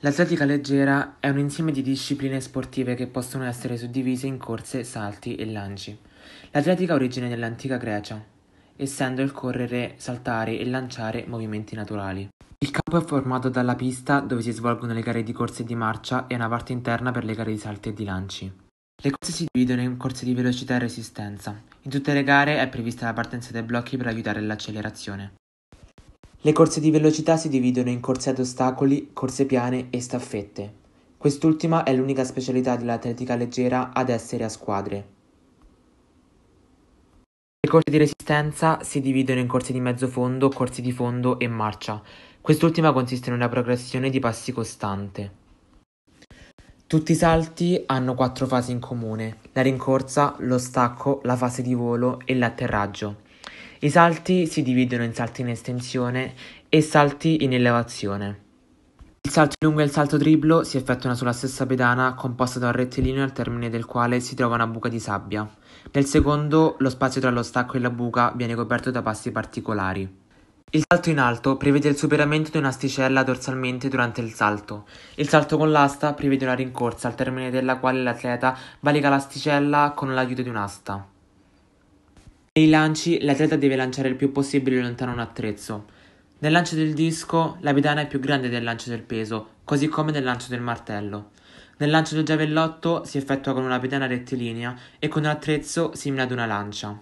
L'atletica leggera è un insieme di discipline sportive che possono essere suddivise in corse, salti e lanci. L'atletica ha origine nell'antica Grecia, essendo il correre, saltare e lanciare movimenti naturali. Il campo è formato dalla pista dove si svolgono le gare di corse e di marcia e una parte interna per le gare di salti e di lanci. Le corse si dividono in corse di velocità e resistenza. In tutte le gare è prevista la partenza dai blocchi per aiutare l'accelerazione. Le corse di velocità si dividono in corse ad ostacoli, corse piane e staffette. Quest'ultima è l'unica specialità dell'atletica leggera ad essere a squadre. Le corse di resistenza si dividono in corse di mezzo fondo, corse di fondo e marcia. Quest'ultima consiste in una progressione di passi costante. Tutti i salti hanno quattro fasi in comune: la rincorsa, lo stacco, la fase di volo e l'atterraggio. I salti si dividono in salti in estensione e salti in elevazione. Il salto lungo e il salto triplo si effettuano sulla stessa pedana composta da un rettilineo al termine del quale si trova una buca di sabbia. Nel secondo lo spazio tra lo stacco e la buca viene coperto da passi particolari. Il salto in alto prevede il superamento di un'asticella dorsalmente durante il salto. Il salto con l'asta prevede una rincorsa al termine della quale l'atleta valica l'asticella con l'aiuto di un'asta. Nei lanci l'atleta deve lanciare il più possibile lontano un attrezzo. Nel lancio del disco la pedana è più grande del lancio del peso, così come nel lancio del martello. Nel lancio del giavellotto si effettua con una pedana rettilinea e con un attrezzo simile ad una lancia.